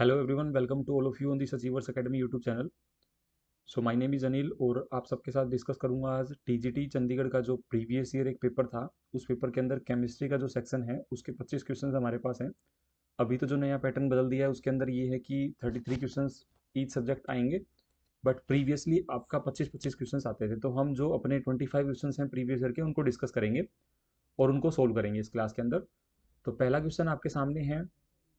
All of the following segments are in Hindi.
Hello everyone welcome to all of you on this achievers academy YouTube channel so my name is Anil और आप सबके साथ डिस्कस करूंगा आज टीजीटी चंडीगढ़ का जो प्रीवियस ईयर एक पेपर था उस पेपर के अंदर केमिस्ट्री का जो सेक्शन है उसके 25 क्वेश्चंस हमारे पास हैं अभी तो जो नया पैटर्न बदल दिया है उसके अंदर ये है कि थर्टी थ्री ईच सब्जेक्ट आएंगे बट प्रीवियसली आपका पच्चीस पच्चीस क्वेश्चन आते थे तो हम जो अपने ट्वेंटी फाइव हैं प्रीवियस ईयर के उनको डिस्कस करेंगे और उनको सोल्व करेंगे इस क्लास के अंदर तो पहला क्वेश्चन आपके सामने है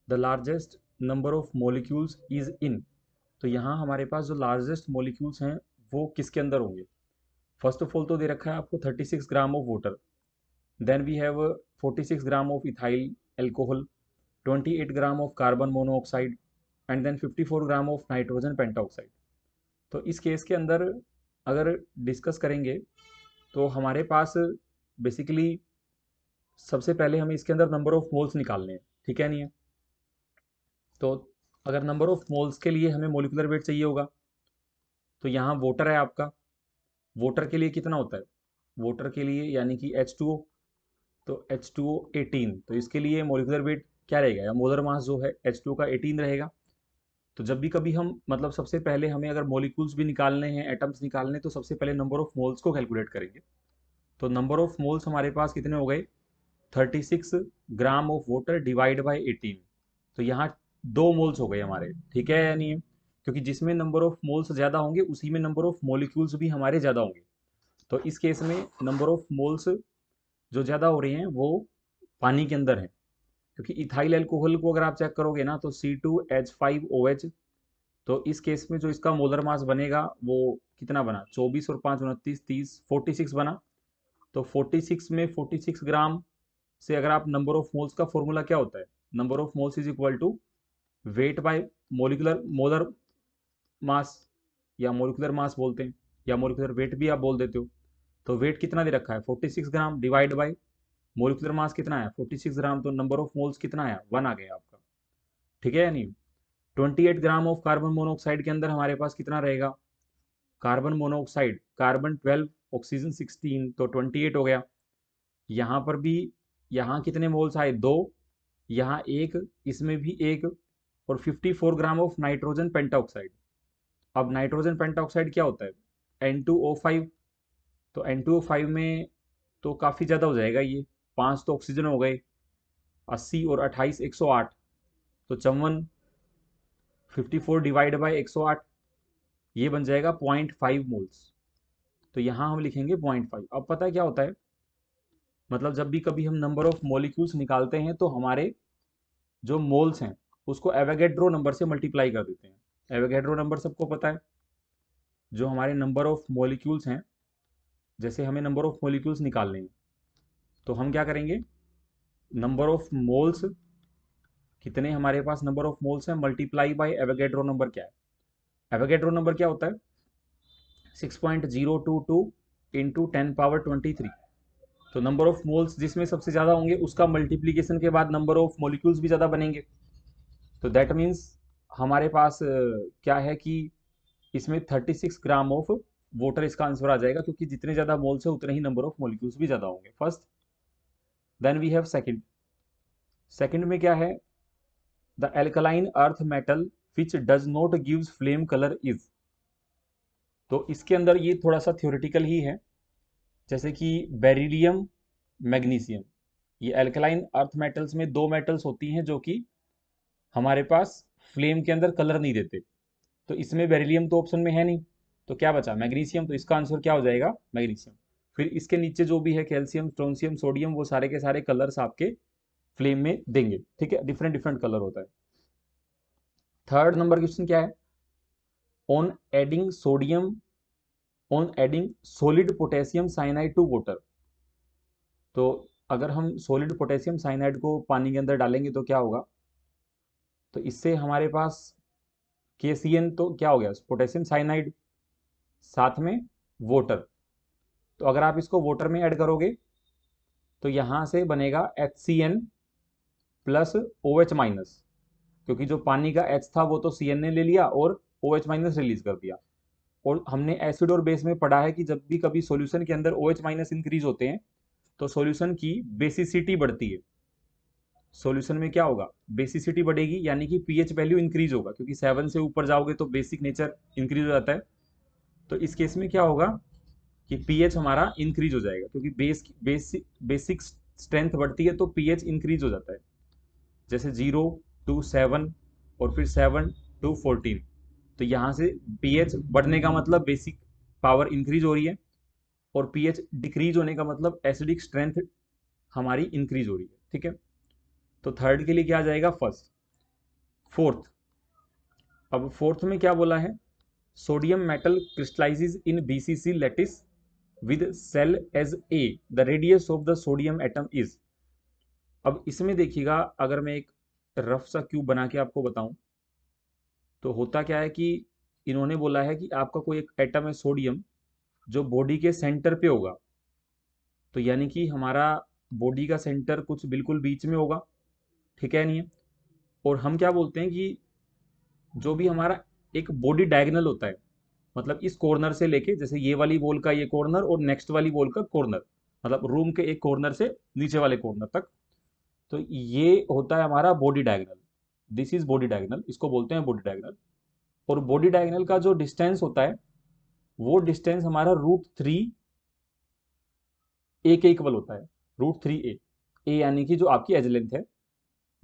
the largest number of molecules is in तो यहाँ हमारे पास जो लार्जेस्ट मोलिक्यूल्स हैं वो किसके अंदर होंगे फर्स्ट ऑफ ऑल तो दे रखा है आपको 36 gram of water then we have 46 gram of ethyl alcohol 28 gram of carbon monoxide and then 54 gram of nitrogen pentoxide तो इस केस के अंदर अगर डिस्कस करेंगे तो हमारे पास बेसिकली सबसे पहले हमें इसके अंदर नंबर ऑफ मोल्स निकालने हैं ठीक है नहीं है तो अगर नंबर ऑफ मोल्स के लिए हमें मोलिकुलर वेट चाहिए होगा तो यहाँ वोटर है आपका वोटर के लिए कितना होता है वोटर के लिए यानी कि एच टू ओ तो एच टू ओ एटीन तो इसके लिए मोलिकुलर वेट क्या रहेगा या मोलर मास जो है एच टू का एटीन रहेगा तो जब भी कभी हम मतलब सबसे पहले हमें अगर मोलिकूल्स भी निकालने हैं एटम्स निकालने तो सबसे पहले नंबर ऑफ मोल्स को कैलकुलेट करेंगे तो नंबर ऑफ मोल्स हमारे पास कितने हो गए six gram of water divide by eighteen तो यहाँ दो मोल्स हो गए हमारे ठीक है या नहीं क्योंकि जिसमें नंबर ऑफ मोल्स ज़्यादा होंगे उसी में नंबर ऑफ मोलिक्यूल्स भी हमारे ज़्यादा होंगे तो इस केस में नंबर ऑफ मोल्स जो ज़्यादा हो रही हैं वो पानी के अंदर है क्योंकि इथाइल एल्कोहल को अगर आप चेक करोगे ना तो C two H five O H तो इस केस में जो इसका मोलर मास बनेगा वो कितना बना चौबीस और पाँच उनतीस तीस फोर्टी सिक्स बना तो फोर्टी सिक्स में फोर्टी सिक्स ग्राम से अगर आप नंबर ऑफ मोल्स का फॉर्मूला क्या होता है number of moles is equal to weight by molecular molar mass या मोलिकुलर मास बोलते हैं या मोलिकुलर वेट भी आप बोल देते हो तो वेट कितना दे रखा है 46 gram divide by molecular mass कितना आया 46 ग्राम तो नंबर ऑफ मोल्स कितना आया वन आ गया आपका ठीक है या नहीं 28 ग्राम ऑफ कार्बन मोनोऑक्साइड के अंदर हमारे पास कितना रहेगा कार्बन मोनोऑक्साइड कार्बन 12 ऑक्सीजन 16 तो 28 हो गया यहाँ पर भी यहाँ कितने मोल्स आए दो यहाँ एक इसमें भी एक और 54 ग्राम ऑफ नाइट्रोजन पेंटाऑक्साइड अब नाइट्रोजन पेंटाऑक्साइड क्या होता है N2O5 तो N2O5 में तो काफ़ी ज़्यादा हो जाएगा ये पांच तो ऑक्सीजन हो गए अस्सी और अट्ठाईस एक सौ आठ तो चौवन फिफ्टी फोर डिवाइड बाई एक सौ आठ ये बन जाएगा पॉइंट फाइव मोल्स तो यहाँ हम लिखेंगे पॉइंट फाइव अब पता है क्या होता है मतलब जब भी कभी हम नंबर ऑफ मॉलिक्यूल्स निकालते हैं तो हमारे जो मोल्स हैं उसको एवेगेड्रो नंबर से मल्टीप्लाई कर देते हैं एवेगेड्रो नंबर सबको पता है जो हमारे नंबर ऑफ मॉलिक्यूल्स हैं जैसे हमें नंबर ऑफ मॉलिक्यूल्स निकालने हैं तो हम क्या करेंगे नंबर ऑफ मोल्स कितने हमारे पास नंबर ऑफ मोल्स हैं मल्टीप्लाई बाय एवेगेड्रो नंबर क्या है एवेगेड्रो नंबर क्या होता है six point zero two two into ten power twenty three तो नंबर ऑफ मोल्स जिसमें सबसे ज़्यादा होंगे उसका मल्टीप्लीकेशन के बाद नंबर ऑफ मोलिक्यूल्स भी ज़्यादा बनेंगे तो दैट मीन्स हमारे पास क्या है कि इसमें 36 ग्राम ऑफ वाटर इसका आंसर आ जाएगा क्योंकि जितने ज़्यादा मोल्स है उतने ही नंबर ऑफ मोलिक्यूल्स भी ज़्यादा होंगे first then we have second second में क्या है the alkaline earth metal which does not give flame colour is तो इसके अंदर ये थोड़ा सा थियोरिटिकल ही है जैसे कि बेरिलियम मैग्नीशियम ये एल्कलाइन अर्थ मेटल्स में दो मेटल्स होती हैं जो कि हमारे पास फ्लेम के अंदर कलर नहीं देते तो इसमें बेरिलियम तो ऑप्शन में है नहीं तो क्या बचा मैग्नीशियम तो इसका आंसर क्या हो जाएगा मैग्नीशियम फिर इसके नीचे जो भी है कैल्शियम स्ट्रोनशियम सोडियम वो सारे के सारे कलर्स आपके फ्लेम में देंगे ठीक है डिफरेंट डिफरेंट कलर होता है थर्ड नंबर क्वेश्चन क्या है on adding sodium on adding solid potassium cyanide to water तो अगर हम सोलिड पोटेशियम साइनाइड को पानी के अंदर डालेंगे तो क्या होगा तो इससे हमारे पास के तो क्या हो गया पोटेशियम साइनाइड साथ में वोटर तो अगर आप इसको वोटर में ऐड करोगे तो यहां से बनेगा H C N plus O H minus क्योंकि जो पानी का एच था वो तो सी एन ने ले लिया और ओ एच माइनस रिलीज कर दिया और हमने एसिड और बेस में पढ़ा है कि जब भी कभी सॉल्यूशन के अंदर ओ एच माइनस इंक्रीज होते हैं तो सॉल्यूशन की बेसिसिटी बढ़ती है सॉल्यूशन में क्या होगा बेसिसिटी बढ़ेगी यानी कि पीएच वैल्यू इंक्रीज होगा क्योंकि सेवन से ऊपर जाओगे तो बेसिक नेचर इंक्रीज हो जाता है तो इस केस में क्या होगा कि पीएच हमारा इंक्रीज हो जाएगा क्योंकि बेस बेसिक बेसिक स्ट्रेंथ बढ़ती है तो पीएच इंक्रीज हो जाता है जैसे जीरो टू सेवन और फिर सेवन टू फोर्टीन तो यहाँ से पीएच बढ़ने का मतलब बेसिक पावर इंक्रीज हो रही है और पीएच डिक्रीज होने का मतलब एसिडिक स्ट्रेंथ हमारी इंक्रीज हो रही है ठीक है तो थर्ड के लिए क्या जाएगा फर्स्ट फोर्थ अब फोर्थ में क्या बोला है sodium metal crystallize in BCC lattice with cell edge a the radius of the sodium atom is अब इसमें देखिएगा अगर मैं एक रफ सा क्यूब बना के आपको बताऊं तो होता क्या है कि इन्होंने बोला है कि आपका कोई एक एटम है सोडियम जो बॉडी के सेंटर पे होगा तो यानी कि हमारा बॉडी का सेंटर कुछ बिल्कुल बीच में होगा ठीक है नहीं और हम क्या बोलते हैं कि जो भी हमारा एक बॉडी डायगनल होता है मतलब इस कॉर्नर से लेके जैसे ये वाली बोल का ये कॉर्नर और नेक्स्ट वाली बोल का कॉर्नर मतलब रूम के एक कॉर्नर से नीचे वाले कॉर्नर तक तो ये होता है हमारा body diagonal this is body diagonal इसको बोलते हैं बॉडी डायगनल और बॉडी डायगनल का जो डिस्टेंस होता है वो डिस्टेंस हमारा रूट थ्री ए के इक्वल होता है रूट थ्री ए ए यानी कि जो आपकी एज लेंथ है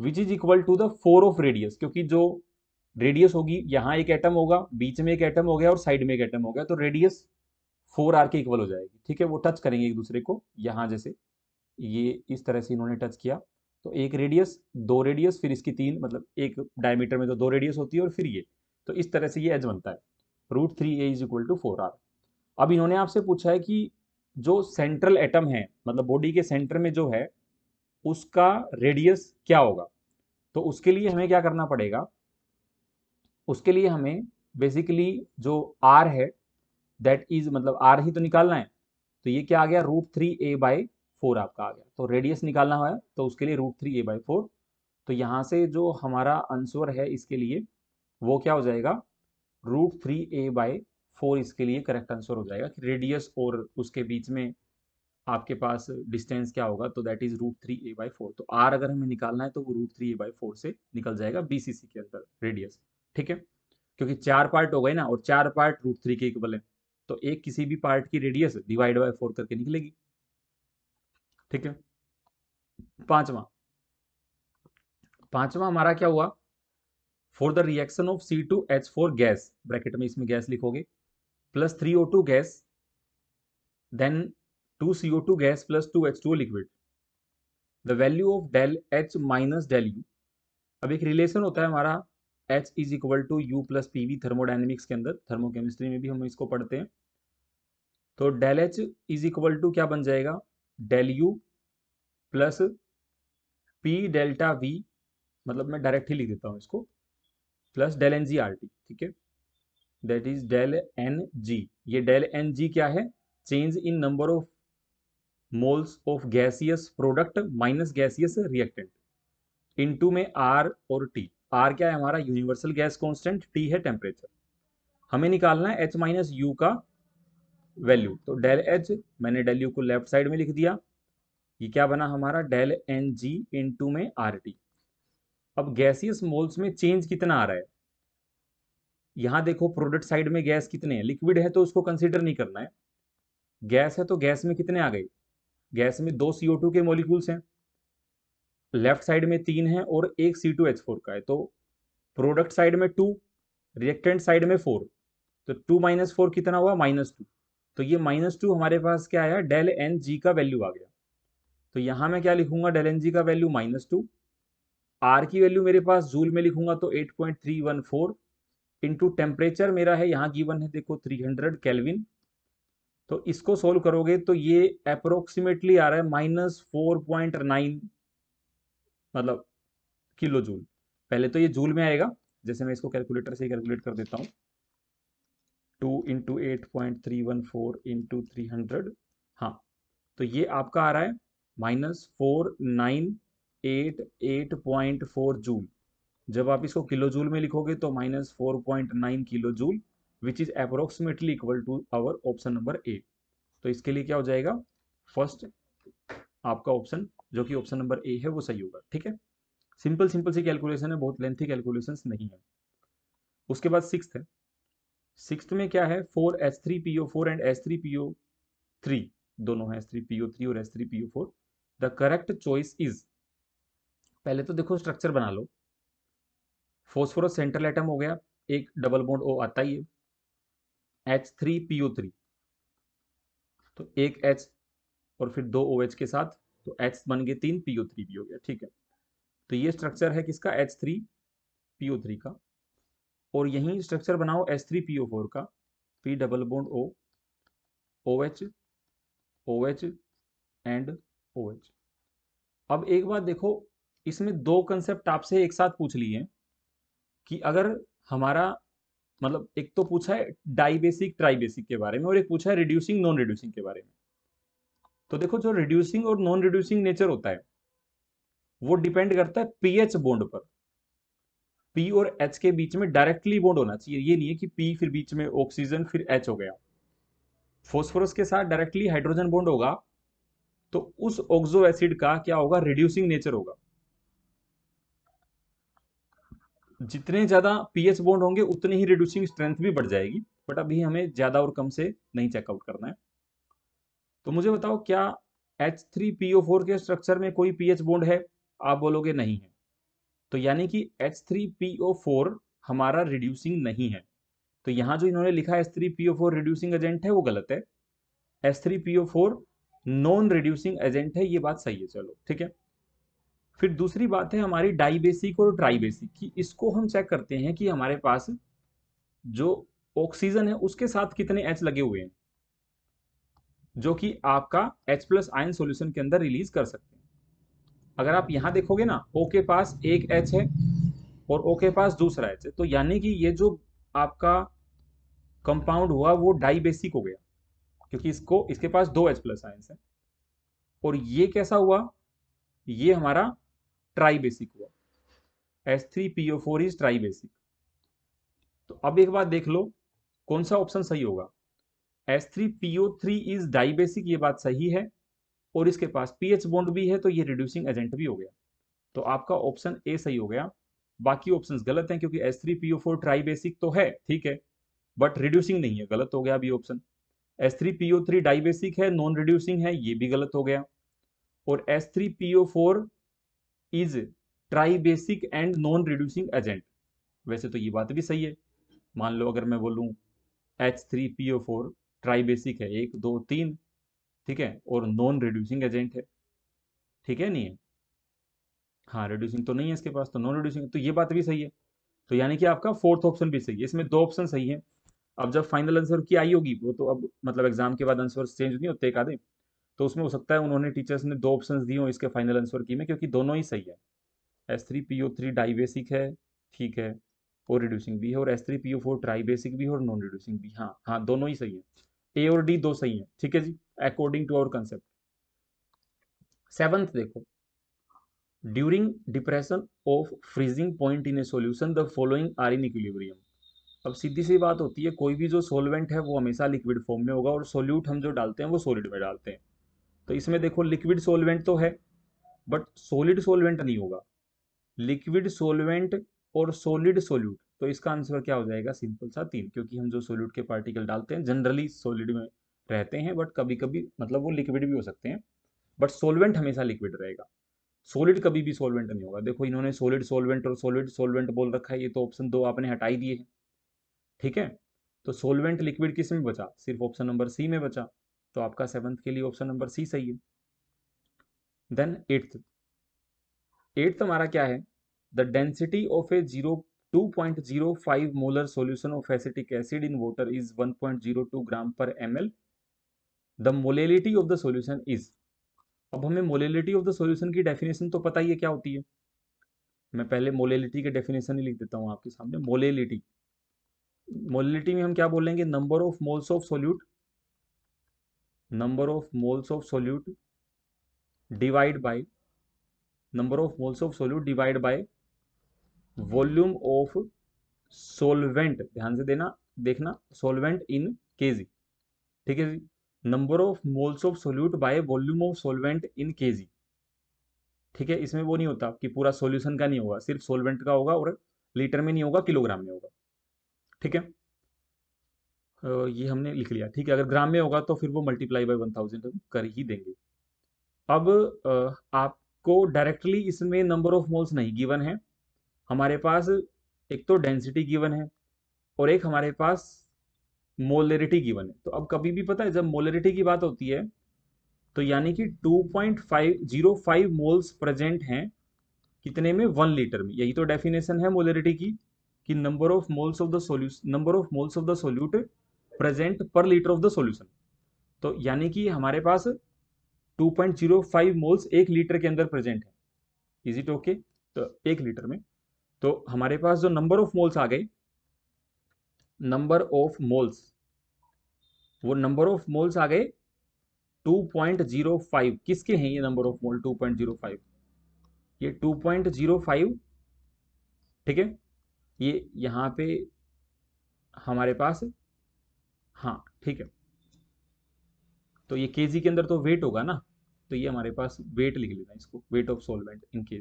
which is equal to the four of radius क्योंकि जो रेडियस होगी यहाँ एक एटम होगा बीच में एक एटम हो गया और साइड में एक एटम हो गया तो रेडियस फोर आर के इक्वल हो जाएगी ठीक है वो टच करेंगे एक दूसरे को यहाँ जैसे ये इस तरह से इन्होंने टच किया तो एक रेडियस दो रेडियस फिर इसकी तीन मतलब एक डायमीटर में तो दो रेडियस होती है और फिर ये तो इस तरह से ये एज बनता है root three a is equal to four R अब इन्होंने आपसे पूछा है कि जो सेंट्रल एटम है मतलब बॉडी के सेंटर में जो है उसका रेडियस क्या होगा तो उसके लिए हमें क्या करना पड़ेगा उसके लिए हमें बेसिकली जो आर है दैट इज मतलब आर ही तो निकालना है तो ये क्या आ गया root three a by four आपका आ गया तो रेडियस निकालना है तो उसके लिए root three a by four तो यहाँ से जो हमारा आंसर है इसके लिए वो क्या हो जाएगा root three a by four इसके लिए करेक्ट आंसर हो जाएगा कि रेडियस और उसके बीच में आपके पास डिस्टेंस क्या होगा तो that is root three a by four तो आर अगर हमें निकालना है तो वो root three a by four से निकल जाएगा बीसीसी के अंदर रेडियस ठीक है क्योंकि चार पार्ट हो गए ना और चार पार्ट रूट थ्री के इक्वल है तो एक किसी भी पार्ट की रेडियस डिवाइड बाई फोर करके निकलेगी ठीक है पांचवा पांचवा हमारा क्या हुआ for the reaction of C two H four gas bracket में इसमें गैस लिखोगे plus three O two gas then two 2 CO2 gas plus 2 H2O liquid the value of del H minus del U अब एक रिलेशन होता है हमारा H is equal to U plus P V thermodynamics के अंदर थर्मोकेमिस्ट्री में भी हम इसको पढ़ते हैं तो del H is equal to क्या बन जाएगा del U plus P delta V मतलब मैं डायरेक्ट ही लिख देता हूँ इसको plus del N G R T ठीक है that is del N G ये डेल एन जी क्या है change in number of moles of gaseous product minus gaseous reactant in to में आर और टी आर क्या है हमारा यूनिवर्सल गैस कॉन्स्टेंट टी है टेम्परेचर हमें निकालना है एच माइनस यू का वैल्यू तो डेल एच मैंने डेल यू को लेफ्ट साइड में लिख दिया ये क्या बना हमारा del N G in to में आर टी अब गैसियस मोल्स में चेंज कितना आ रहा है यहां देखो प्रोडक्ट साइड में गैस कितने हैं लिक्विड है तो उसको कंसिडर नहीं करना है गैस है तो गैस में कितने आ गए गैस में दो टू के मोलिकूल्स हैं लेफ्ट साइड में तीन हैं और एक फोर का है तो प्रोडक्ट साइड में टू रिएक्टेंट साइड में फोर तो टू माइनस फोर कितना हुआ माइनस टू तो ये माइनस टू हमारे पास क्या आया डेल एन जी का वैल्यू आ गया तो यहाँ मैं क्या लिखूंगा डेल एन जी का वैल्यू माइनस टू आर की वैल्यू मेरे पास जूल में लिखूंगा तो eight point three one four into temperature मेरा है यहाँ गिवन है देखो थ्री हंड्रेड कैलविन तो इसको सोल्व करोगे तो ये अप्रोक्सीमेटली आ रहा है माइनस फोर पॉइंट नाइन मतलब किलो जूल पहले तो ये जूल में आएगा जैसे मैं इसको कैलकुलेटर से कैलकुलेट कर देता हूँ two into eight point three one four into three hundred हाँ तो ये आपका आ रहा है minus four nine eight eight point four joule जब आप इसको किलो जूल में लिखोगे तो minus four point nine kilo joule which is approximately equal to our option number A तो इसके लिए क्या हो जाएगा फर्स्ट आपका ऑप्शन जो कि ऑप्शन नंबर ए है वो सही होगा ठीक है सिंपल सिंपल सी कैलकुलेशन है बहुत लेंथी कैलकुलेशन नहीं है उसके बाद सिक्स है सिक्स में क्या है four H three P O four and H three P O three दोनों है S three P O three और S three P O four the correct choice is पहले तो देखो स्ट्रक्चर बना लो फोस्फोरस सेंट्रल एटम हो गया एक डबल बॉन्ड ओ आता ही है H three P O three तो एक एच और फिर दो ओ OH एच के साथ तो एच बन गए तीन पी ओ थ्री भी हो गया ठीक है तो ये स्ट्रक्चर है किसका H three P O three का और यही स्ट्रक्चर बनाओ H three P O four का P double bond O O H O H and O H अब एक बात देखो इसमें दो कंसेप्ट आपसे एक साथ पूछ लिए कि अगर हमारा मतलब एक तो पूछा है डाइबेसिक ट्राइबेसिक के बारे में और एक पूछा है रिड्यूसिंग नॉन रिड्यूसिंग के बारे में तो देखो जो रिड्यूसिंग और नॉन रिड्यूसिंग नेचर होता है वो डिपेंड करता है पीएच बॉन्ड पर पी और एच के बीच में डायरेक्टली बॉन्ड होना चाहिए ये नहीं है कि पी फिर बीच में ऑक्सीजन फिर एच हो गया फोस्फोरस के साथ डायरेक्टली हाइड्रोजन बॉन्ड होगा तो उस ऑक्सो एसिड का क्या होगा रिड्यूसिंग नेचर होगा जितने ज़्यादा पीएच बॉन्ड होंगे उतनी ही रिड्यूसिंग स्ट्रेंथ भी बढ़ जाएगी बट अभी हमें ज़्यादा और कम से नहीं चेकआउट करना है तो मुझे बताओ क्या H three P O four के स्ट्रक्चर में कोई पीएच बॉन्ड है आप बोलोगे नहीं है तो यानी कि H three P O four हमारा रिड्यूसिंग नहीं है तो यहाँ जो इन्होंने लिखा H three P O four reducing agent है वो गलत है H three P O four non reducing agent है ये बात सही है चलो ठीक है फिर दूसरी बात है हमारी डाई बेसिक और बेसिक की इसको हम चेक करते हैं कि हमारे पास जो ऑक्सीजन है उसके साथ कितने एच लगे हुए हैं जो कि आपका एच प्लस आयन सोल्यूशन के अंदर रिलीज कर सकते हैं अगर आप यहां देखोगे ना ओ के पास एक एच है और ओ के पास दूसरा एच है तो यानी कि ये जो आपका कंपाउंड हुआ वो डाइबेसिक हो गया क्योंकि इसको इसके पास दो एच प्लस आयन है और ये कैसा हुआ ये हमारा ट्राई बेसिक हुआ S three P O four is tribasic तो अब एक बार देख लो कौन सा ऑप्शन सही होगा S three P O three is dibasic ये बात सही है और इसके पास पी एच बॉन्ड भी है तो ये रिड्यूसिंग एजेंट भी हो गया तो आपका ऑप्शन ए सही हो गया बाकी ऑप्शंस गलत हैं क्योंकि S three P O four tribasic तो है ठीक है बट रिड्यूसिंग नहीं है गलत हो गया अभी option S three P O three dibasic है नॉन रिड्यूसिंग है ये भी गलत हो गया और S three P O four is tribasic and non reducing agent वैसे तो ये बात भी सही है मान लो अगर मैं बोलूँ H three P O four tribasic है एक दो तीन ठीक है और नॉन रिड्यूसिंग एजेंट है ठीक है नहीं है हाँ रिड्यूसिंग तो नहीं है इसके पास तो नॉन रिड्यूसिंग तो ये बात भी सही है तो यानी कि आपका फोर्थ ऑप्शन भी सही है इसमें दो ऑप्शन सही है अब जब फाइनल आंसर की आई होगी वो तो अब मतलब एग्जाम के बाद आंसर चेंज नहीं होते एक आधे तो उसमें हो सकता है उन्होंने टीचर्स ने दो ऑप्शन दिए हों इसके फाइनल आंसर की में क्योंकि दोनों ही सही है S three P O three dibasic है ठीक है और रिड्यूसिंग भी है और S three P O four tribasic भी है और नॉन रिड्यूसिंग भी हाँ हाँ दोनों ही सही है ए और डी दो सही है ठीक है जी according to our concept seventh देखो during depression of freezing point in a solution the following are in equilibrium अब सीधी सी बात होती है कोई भी जो सोलवेंट है वो हमेशा लिक्विड फॉर्म में होगा और सोल्यूट हम जो डालते हैं वो सोलिड में डालते हैं तो इसमें देखो लिक्विड सोलवेंट तो है बट सोलिड सोलवेंट नहीं होगा लिक्विड सोलवेंट और सोलिड सोल्यूट तो इसका आंसर क्या हो जाएगा सिंपल सा तीन क्योंकि हम जो सोल्यूट के पार्टिकल डालते हैं जनरली सोलिड में रहते हैं बट कभी कभी मतलब वो लिक्विड भी हो सकते हैं बट सोलवेंट हमेशा लिक्विड रहेगा सोलिड कभी भी सोलवेंट नहीं होगा देखो इन्होंने सोलिड सोलवेंट और सोलिड सोलवेंट बोल रखा है ये तो ऑप्शन दो आपने हटाई दिए हैं ठीक है तो सोलवेंट लिक्विड किस में बचा सिर्फ ऑप्शन नंबर सी में बचा तो आपका सेवंथ के लिए ऑप्शन नंबर सी सही है देन एट्थ एट्थ हमारा क्या है the density of a zero two point zero five molar solution of acetic acid in water is one point zero two gram per M L the molality of the solution is अब हमें मोलेलिटी ऑफ द सोल्यूशन की डेफिनेशन तो पता ही है क्या होती है मैं पहले मोलेलिटी के डेफिनेशन ही लिख देता हूँ आपके सामने मोलेलिटी मोलेलिटी में हम क्या बोलेंगे number of moles of solute number of moles of solute divide by number of moles of solute divide by volume of solvent ध्यान से देना देखना सोलवेंट इन केजी ठीक है जी number of moles of solute by volume of solvent in KG ठीक है इसमें वो नहीं होता कि पूरा सॉल्यूशन का नहीं होगा सिर्फ सोलवेंट का होगा और लीटर में नहीं होगा किलोग्राम में होगा ठीक है ये हमने लिख लिया ठीक है अगर ग्राम में होगा तो फिर वो मल्टीप्लाई बाई वन थाउजेंड कर ही देंगे अब आपको डायरेक्टली इसमें नंबर ऑफ मोल्स नहीं गिवन है हमारे पास एक तो डेंसिटी गिवन है और एक हमारे पास मोलरिटी गिवन है तो अब कभी भी पता है जब मोलरिटी की बात होती है तो यानी कि 2.505 मोल्स प्रेजेंट हैं कितने में वन लीटर में यही तो डेफिनेशन है मोलरिटी की कि number of moles of the solute number of moles of the solute present per litre of the solution तो यानी कि हमारे पास 2.05 मोल्स एक लीटर के अंदर प्रेजेंट है इज इट ओके तो एक लीटर में तो हमारे पास जो नंबर ऑफ मोल्स आ गए नंबर ऑफ मोल्स वो नंबर ऑफ मोल्स आ गए 2.05 किसके हैं ये नंबर ऑफ मोल 2.05 ये 2.05 ठीक है ये यहां पे हमारे पास हाँ ठीक है तो ये के के अंदर तो वेट होगा ना तो ये हमारे पास वेट लिख लेना इसको वेट ऑफ सॉल्वेंट इन के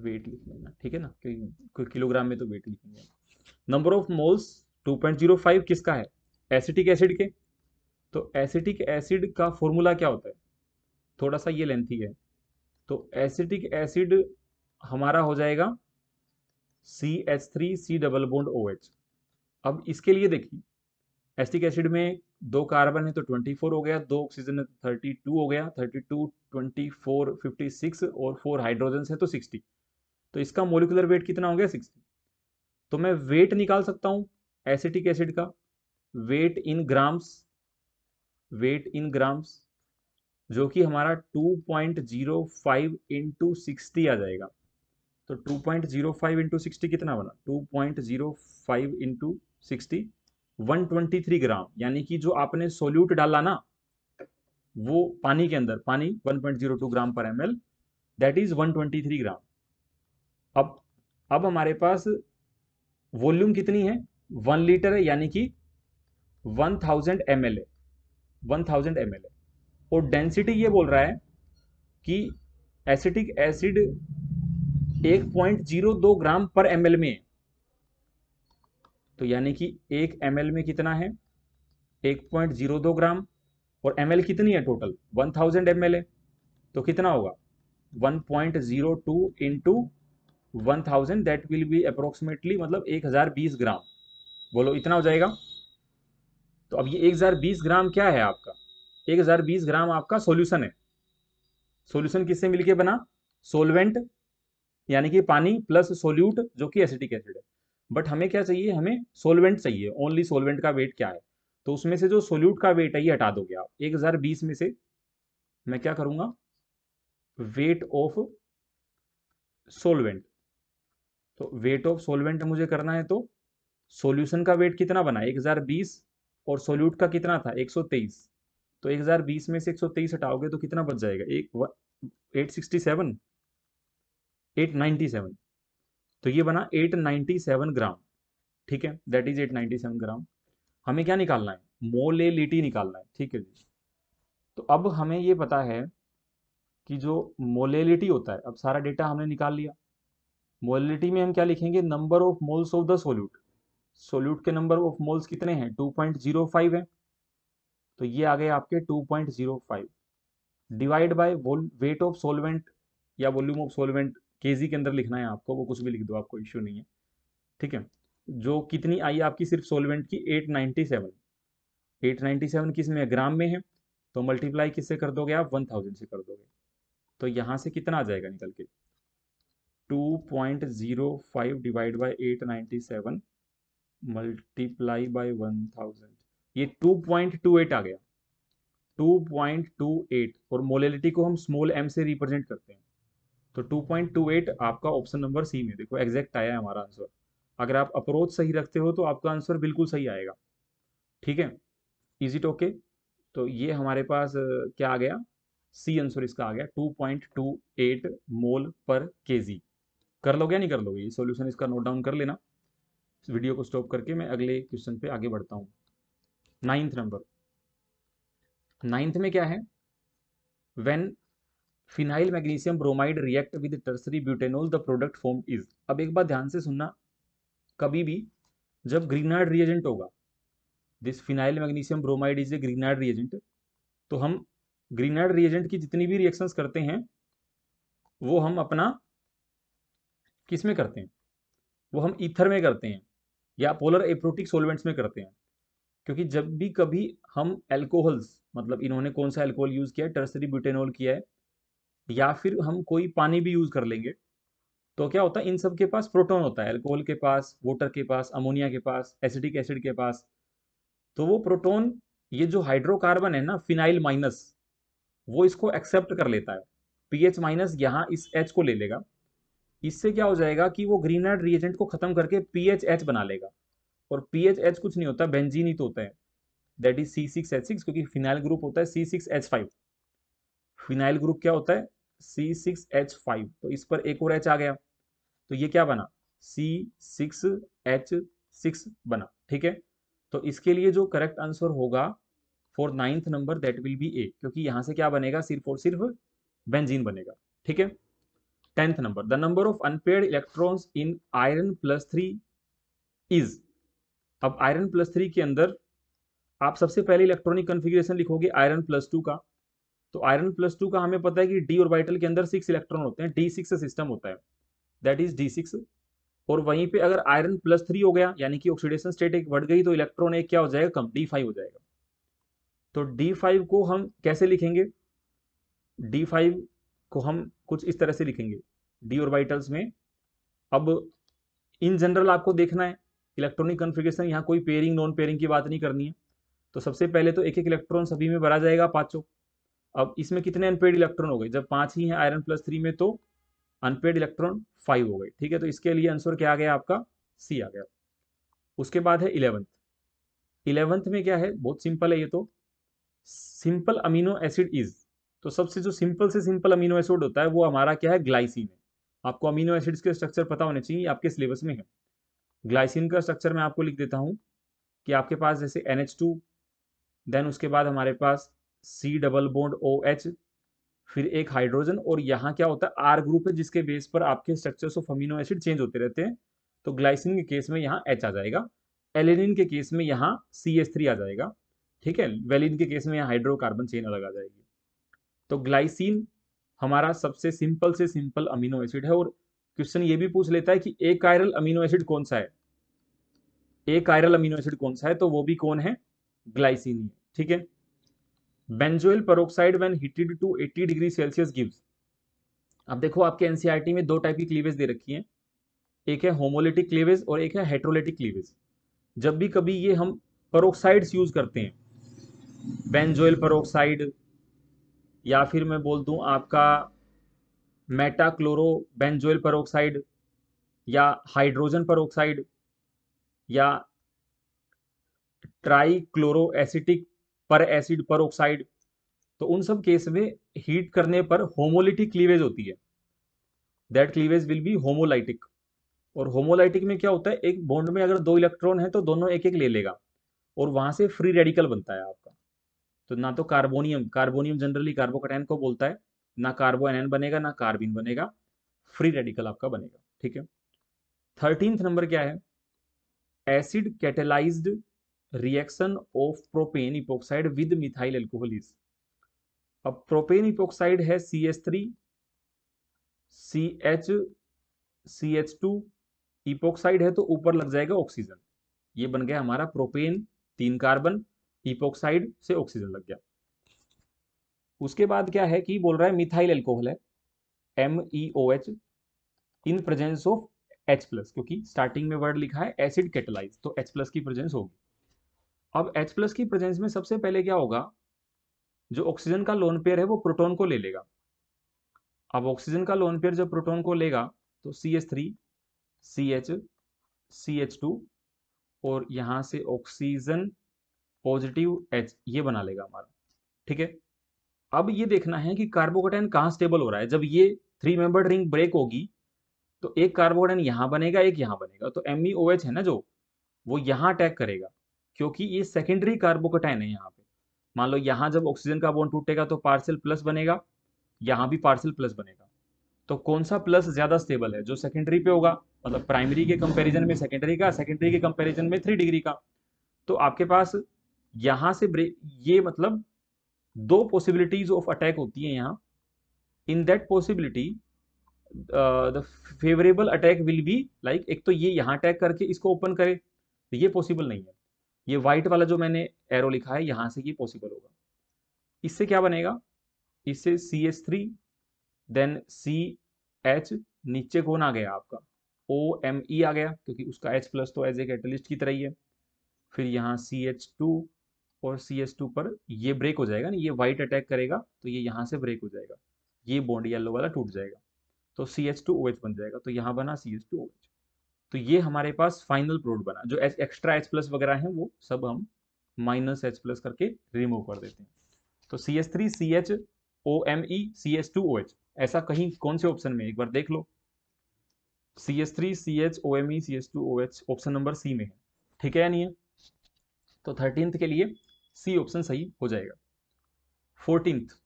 वेट लिख लेना ठीक है ना क्योंकि किलोग्राम में तो वेट लिखेंगे नंबर ऑफ मोल्स 2.05 किसका है एसिटिक एसिड के तो एसिटिक एसिड का फॉर्मूला क्या होता है थोड़ा सा ये लेंथी है तो एसिटिक एसिड हमारा हो जाएगा C H three C double bond O H अब इसके लिए देखिए एसिटिक एसिड में दो कार्बन है तो 24 हो गया दो ऑक्सीजन है तो 32 हो गया 32 24 56 और फोर हाइड्रोजन है तो 60 तो इसका मोलिकुलर वेट कितना हो गया 60 तो मैं वेट निकाल सकता हूँ एसिटिक एसिड का weight in grams weight in grams जो कि हमारा 2.05 point zero five into sixty आ जाएगा तो 2.05 point zero five into sixty कितना बना 2.05 point zero five into sixty 123 gram यानी कि जो आपने सोल्यूट डाला ना वो पानी के अंदर पानी 1.02 gram per M L that is 123 gram अब अब हमारे पास वॉल्यूम कितनी है वन लीटर है यानी कि 1000 थाउजेंड एम एल है वन थाउजेंड एम है और डेंसिटी ये बोल रहा है कि acetic acid 1.02 gram per M में है तो यानी कि एक एम में कितना है एक पॉइंट जीरो दो ग्राम और एम कितनी है टोटल वन थाउजेंड एम है तो कितना होगा one point zero two into one thousand that will be approximately मतलब एक हज़ार बीस ग्राम बोलो इतना हो जाएगा तो अब ये एक हज़ार बीस ग्राम क्या है आपका एक हज़ार बीस ग्राम आपका सोल्यूशन है सोल्यूशन किससे मिलके बना सोलवेंट यानी कि पानी प्लस सोल्यूट जो कि एसिटिक एसिड है बट हमें क्या चाहिए हमें सोलवेंट चाहिए ओनली सोलवेंट का वेट क्या है तो उसमें से जो सोल्यूट का वेट है ये हटा दोगे आप एक हजार बीस में से मैं क्या करूंगा वेट ऑफ सोलवेंट तो वेट ऑफ सोलवेंट मुझे करना है तो सोल्यूशन का वेट कितना बना 1020 और सोल्यूट का कितना था 123 तो 1020 में से 123 हटाओगे तो कितना बच जाएगा एक eight sixty seven eight seven तो ये बना 897 ग्राम ठीक है दैट इज 897 ग्राम हमें क्या निकालना है मोलेलिटी निकालना है ठीक है जी तो अब हमें ये पता है कि जो मोलेलिटी होता है अब सारा डेटा हमने निकाल लिया मोलेलिटी में हम क्या लिखेंगे number of moles of the solute solute के नंबर ऑफ मोल्स कितने हैं 2.05 है तो ये आ गए आपके 2.05 divide by weight of solvent या volume of solvent K G के अंदर लिखना है आपको वो कुछ भी लिख दो आपको इश्यू नहीं है ठीक है जो कितनी आई आपकी सिर्फ सोलवेंट की eight ninety seven eight ninety seven किस में ग्राम में है तो मल्टीप्लाई किससे कर दोगे आप वन थाउजेंड से कर दोगे तो यहाँ से कितना आ जाएगा निकल के two point zero five divide by eight seven multiply by one thousand ये टू पॉइंट टू एट आ गया टू पॉइंट टू एट और मोलिटी को हम स्मॉल एम से रिप्रेजेंट करते हैं तो 2.28 आपका ऑप्शन नंबर सी में देखो एग्जैक्ट आया है हमारा आंसर अगर आप अप्रोच सही रखते हो तो आपका आंसर बिल्कुल सही आएगा ठीक है इज इट ओके तो ये हमारे पास क्या आ गया सी आंसर इसका आ गया 2.28 मोल पर केजी कर लोगे या नहीं कर लोगे ये सॉल्यूशन इसका नोट डाउन कर लेना वीडियो को स्टॉप करके मैं अगले क्वेश्चन पे आगे बढ़ता हूँ नाइन्थ नंबर नाइन्थ में क्या है when phenyl magnesium bromide react with tertiary butanol the product form is अब एक बार ध्यान से सुनना कभी भी जब ग्रीनार्ड रिएजेंट होगा this phenyl magnesium bromide is a Grignard reagent तो हम ग्रीनार्ड रिएजेंट की जितनी भी रिएक्शंस करते हैं वो हम अपना किस में करते हैं वो हम ईथर में करते हैं या पोलर एप्रोटिक सोलवेंट्स में करते हैं क्योंकि जब भी कभी हम एल्कोहल्स मतलब इन्होंने कौन सा एल्कोहल यूज़ किया है टर्सरी ब्यूटेनोल किया है या फिर हम कोई पानी भी यूज़ कर लेंगे तो क्या होता है इन सब के पास प्रोटोन होता है अल्कोहल के पास वाटर के पास अमोनिया के पास एसिडिक एसिड के पास तो वो प्रोटोन ये जो हाइड्रोकार्बन है ना फिनाइल माइनस वो इसको एक्सेप्ट कर लेता है पीएच माइनस यहाँ इस एच को ले लेगा इससे क्या हो जाएगा कि वो ग्रीन हार्ड रिएजेंट को खत्म करके पीएच एच बना लेगा और पीएच एच कुछ नहीं होता बेंजीन ही तो होता है that is C six H six क्योंकि फिनाइल ग्रुप होता है C six H five phenyl group क्या होता है सी सिक्स एच फाइव तो इस पर एक और एच आ गया तो ये क्या बना सी सिक्स एच सिक्स बना ठीक है तो इसके लिए जो करेक्ट आंसर होगा for ninth number that will be A क्योंकि यहां से क्या बनेगा सिर्फ और सिर्फ बेंजीन बनेगा ठीक है tenth number the number of unpaired electrons in iron plus three is अब आयरन प्लस थ्री के अंदर आप सबसे पहले इलेक्ट्रॉनिक कन्फिग्रेशन लिखोगे आयरन प्लस टू का तो आयरन प्लस टू का हमें पता है कि डी ऑर्बिटल के अंदर सिक्स इलेक्ट्रॉन होते हैं डी सिक्स सिस्टम होता है दैट इज डी सिक्स और वहीं पे अगर आयरन प्लस थ्री हो गया यानी कि ऑक्सीडेशन स्टेट एक बढ़ गई तो इलेक्ट्रॉन एक क्या हो जाएगा कम डी फाइव हो जाएगा तो डी फाइव को हम कैसे लिखेंगे डी फाइव को हम कुछ इस तरह से लिखेंगे डी ऑर्बिटल्स में अब इन जनरल आपको देखना है इलेक्ट्रॉनिक कन्फिग्रेशन यहाँ कोई पेयरिंग नॉन पेयरिंग की बात नहीं करनी है तो सबसे पहले तो एक एक इलेक्ट्रॉन सभी में भरा जाएगा पाँचों अब इसमें कितने अनपेड इलेक्ट्रॉन हो गए जब पांच ही हैं आयरन प्लस थ्री में तो अनपेड इलेक्ट्रॉन फाइव हो गए ठीक है तो इसके लिए आंसर क्या आ गया आपका सी आ गया उसके बाद है इलेवंथ इलेवंथ में क्या है बहुत सिंपल है ये तो सिंपल अमीनो एसिड इज तो सबसे जो सिंपल से सिंपल अमीनो एसिड होता है वो हमारा क्या है ग्लाइसिन है आपको अमीनो एसिड्स के स्ट्रक्चर पता होने चाहिए आपके सिलेबस में है ग्लाइसिन का स्ट्रक्चर मैं आपको लिख देता हूँ कि आपके पास जैसे एन देन उसके बाद हमारे पास C double bond O H फिर एक हाइड्रोजन और यहाँ क्या होता है आर ग्रुप है जिसके बेस पर आपके structures of amino acid change होते रहते हैं तो ग्लाइसिन के केस में यहाँ एच आ जाएगा एलिनिन के केस में यहाँ सी एस थ्री आ जाएगा ठीक है वेलिन के केस में यहाँ हाइड्रोकार्बन चेन अलग आ जाएगी तो ग्लाइसिन हमारा सबसे सिंपल से सिंपल अमीनो एसिड है और क्वेश्चन ये भी पूछ लेता है कि एक कायरल अमीनो एसिड कौन सा है एक कायरल अमीनो एसिड कौन सा है तो वो भी कौन है ग्लाइसिन ठीक है benzoyl peroxide when heated to 80 degree Celsius gives अब देखो आपके एनसीईआरटी e में दो टाइप की क्लीवेज दे रखी है एक है होमोलिटिक क्लीवेज और एक है हेट्रोलिटिक क्लीवेज जब भी कभी ये हम परोक्साइड्स यूज करते हैं बेंजोइल परोक्साइड या फिर मैं बोल दूं आपका मेटाक्लोरो बेंजोइल परोक्साइड या हाइड्रोजन परोक्साइड या trichloro acetic peracid peroxide तो उन सब केस में हीट करने पर होमोलिटिक क्लीवेज होती है that cleavage will be homolytic और होमोलाइटिक में क्या होता है एक बॉन्ड में अगर दो इलेक्ट्रॉन है तो दोनों एक एक ले लेगा और वहां से फ्री रेडिकल बनता है आपका तो ना तो कार्बोनियम कार्बोनियम जनरली कार्बोकटैन को बोलता है ना कार्बो एन बनेगा ना कार्बिन बनेगा फ्री रेडिकल आपका बनेगा ठीक है थर्टींथ नंबर क्या है acid catalysed reaction of propene epoxide with methyl alcohol is अब प्रोपेन इपोक्साइड है C H three C H C H two epoxide है तो ऊपर लग जाएगा ऑक्सीजन ये बन गया हमारा प्रोपेन तीन कार्बन इपोक्साइड से ऑक्सीजन लग गया उसके बाद क्या है कि बोल रहा है मिथाइल एल्कोहल है M E O H in presence of H plus क्योंकि स्टार्टिंग में वर्ड लिखा है एसिड कैटलाइज तो एच प्लस की प्रेजेंस होगी अब H प्लस की प्रेजेंस में सबसे पहले क्या होगा जो ऑक्सीजन का लोन पेयर है वो प्रोटोन को ले लेगा अब ऑक्सीजन का लोन पेयर जब प्रोटोन को लेगा तो C H three C H C H two और यहां से ऑक्सीजन पॉजिटिव एच ये बना लेगा हमारा ठीक है अब ये देखना है कि कार्बोकोटाइन कहां स्टेबल हो रहा है जब ये थ्री मेंबर रिंग ब्रेक होगी तो एक कार्बोकोटाइन यहां बनेगा एक यहां बनेगा तो एम e है ना जो वो यहां अटैक करेगा क्योंकि ये सेकेंडरी कार्बोकटाइन है यहाँ पे मान लो यहाँ जब ऑक्सीजन का बॉन्ड टूटेगा तो पार्सल प्लस बनेगा यहाँ भी पार्सल प्लस बनेगा तो कौन सा प्लस ज़्यादा स्टेबल है जो सेकेंडरी पे होगा मतलब प्राइमरी के कंपैरिजन में सेकेंडरी का सेकेंडरी के कंपैरिजन में थ्री डिग्री का तो आपके पास यहां से ये मतलब दो पॉसिबिलिटीज ऑफ अटैक होती है यहाँ in that possibility the favourable attack will be like एक तो ये यहाँ अटैक करके इसको ओपन करे तो ये पॉसिबल नहीं है ये व्हाइट वाला जो मैंने एरो लिखा है यहां से ये पॉसिबल होगा इससे क्या बनेगा इससे C H three then C H नीचे कौन आ गया आपका ओ एम ई आ गया क्योंकि उसका एच प्लस तो एज ए कैटलिस्ट की तरह ही है फिर यहाँ सी एच टू और सी एच टू पर ये ब्रेक हो जाएगा ना ये वाइट अटैक करेगा तो ये यहाँ से ब्रेक हो जाएगा ये बॉन्ड येलो वाला टूट जाएगा तो C H two O H बन जाएगा तो यहाँ बना C H two O H तो ये हमारे पास फाइनल प्रोड बना जो एच एक्स्ट्रा एच प्लस वगैरह है वो सब हम माइनस एच प्लस करके रिमूव कर देते हैं तो C S three C H O M E C H two O H ऐसा कहीं कौन से ऑप्शन में एक बार देख लो C S three C H O M E C H two O H option number C में है ठीक है या नहीं है तो थर्टींथ के लिए सी ऑप्शन सही हो जाएगा फोर्टींथ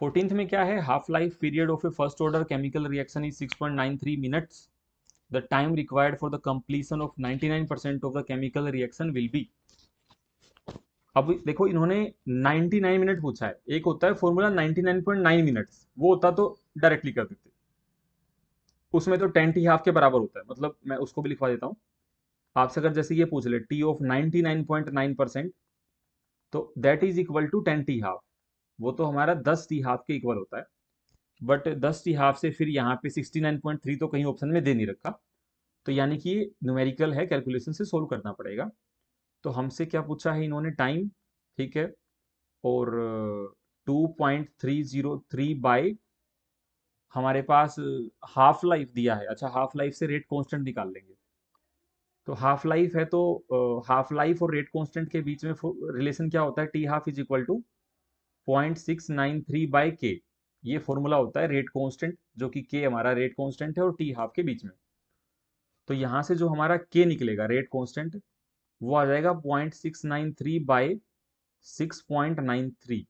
फोर्टींथ में क्या है half life period of a first order chemical reaction is six point nine three minutes the time required for the completion of 99% of the chemical reaction will be अब देखो इन्होंने 99 मिनट पूछा है एक होता है फॉर्मूला 99.9 मिनट्स वो होता तो डायरेक्टली कर देते उसमें तो टेन टी हाफ के बराबर होता है मतलब मैं उसको भी लिखवा देता हूँ आपसे अगर जैसे ये पूछ ले टी ऑफ 99.9 परसेंट तो that is equal to ten T half वो तो हमारा दस टी हाफ के इक्वल होता है बट दस टी हाफ से फिर यहाँ पे सिक्सटी नाइन पॉइंट थ्री तो कहीं ऑप्शन में दे नहीं रखा तो यानी कि न्यूमेरिकल है कैलकुलेशन से सोल्व करना पड़ेगा तो हमसे क्या पूछा है इन्होंने टाइम ठीक है और two point three zero three by हमारे पास हाफ लाइफ दिया है अच्छा हाफ लाइफ से रेट कॉन्स्टेंट निकाल लेंगे तो हाफ लाइफ है तो हाफ लाइफ और रेट कॉन्स्टेंट के बीच में रिलेशन क्या होता है T half is equal to point six nine three by K ये फॉर्मूला होता है रेट कांस्टेंट जो कि के हमारा रेट कांस्टेंट है और टी हाफ के बीच में तो यहां से जो हमारा के निकलेगा रेट कांस्टेंट वो आ जाएगा point six nine three six point nine three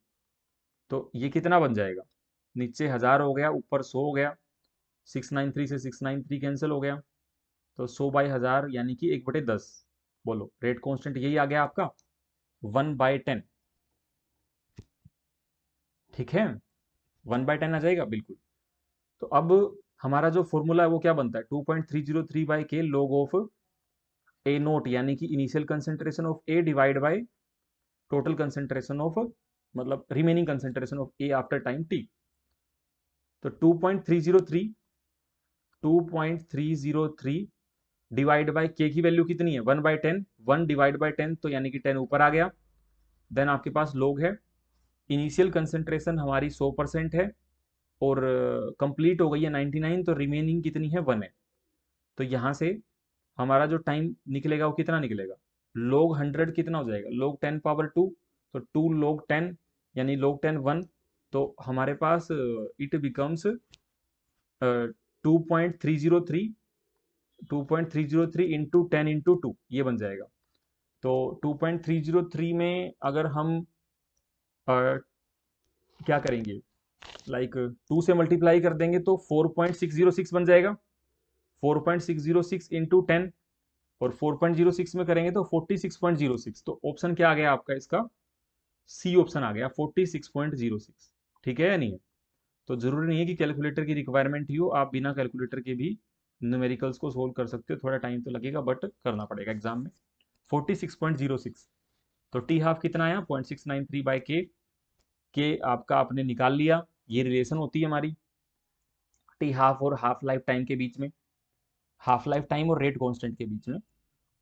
तो ये कितना बन जाएगा नीचे हज़ार हो गया ऊपर सौ हो गया सिक्स नाइन थ्री से सिक्स नाइन थ्री कैंसिल हो गया तो सौ बाई हज़ार यानी कि एक बटे दस बोलो रेट कॉन्स्टेंट यही आ गया आपका वन बाय टेन ठीक है वन बाय टेन आ जाएगा बिल्कुल तो अब हमारा जो फॉर्मूला है वो क्या बनता है two point three zero three by K log of A naught यानी कि initial concentration of A divide by total concentration of मतलब remaining concentration of A after time T तो two point three zero three two point three zero three divide by K की वैल्यू कितनी है one by ten one divide by ten तो यानी कि टेन ऊपर आ गया देन आपके पास लोग है इनिशियल कंसेंट्रेशन हमारी 100 परसेंट है और कंप्लीट हो गई है 99 तो रिमेनिंग कितनी है वन है तो यहाँ से हमारा जो टाइम निकलेगा वो कितना निकलेगा लोग हंड्रेड कितना हो जाएगा लोग टेन पावर टू तो टू लोग टेन यानी लोग टेन वन तो हमारे पास it becomes two point three zero three two point three zero three into ten into two ये बन जाएगा तो two point three zero three में अगर हम क्या करेंगे लाइक टू से मल्टीप्लाई कर देंगे तो four point six zero six बन जाएगा four point six zero six into ten और फोर पॉइंट जीरो सिक्स में करेंगे तो forty six point zero six तो ऑप्शन क्या आ गया आपका इसका सी ऑप्शन आ गया forty six point zero six ठीक है या नहीं तो जरूरी नहीं है कि कैलकुलेटर की रिक्वायरमेंट ही हो आप बिना कैलकुलेटर के भी न्यूमेरिकल्स को सोल्व कर सकते हो थोड़ा टाइम तो लगेगा बट करना पड़ेगा एग्जाम में forty six point zero six तो टी हाफ कितना आया point six nine three by K के आपका आपने निकाल लिया ये रिलेशन होती है हमारी टी हाफ और हाफ लाइफ टाइम के बीच में हाफ लाइफ टाइम और रेट कांस्टेंट के बीच में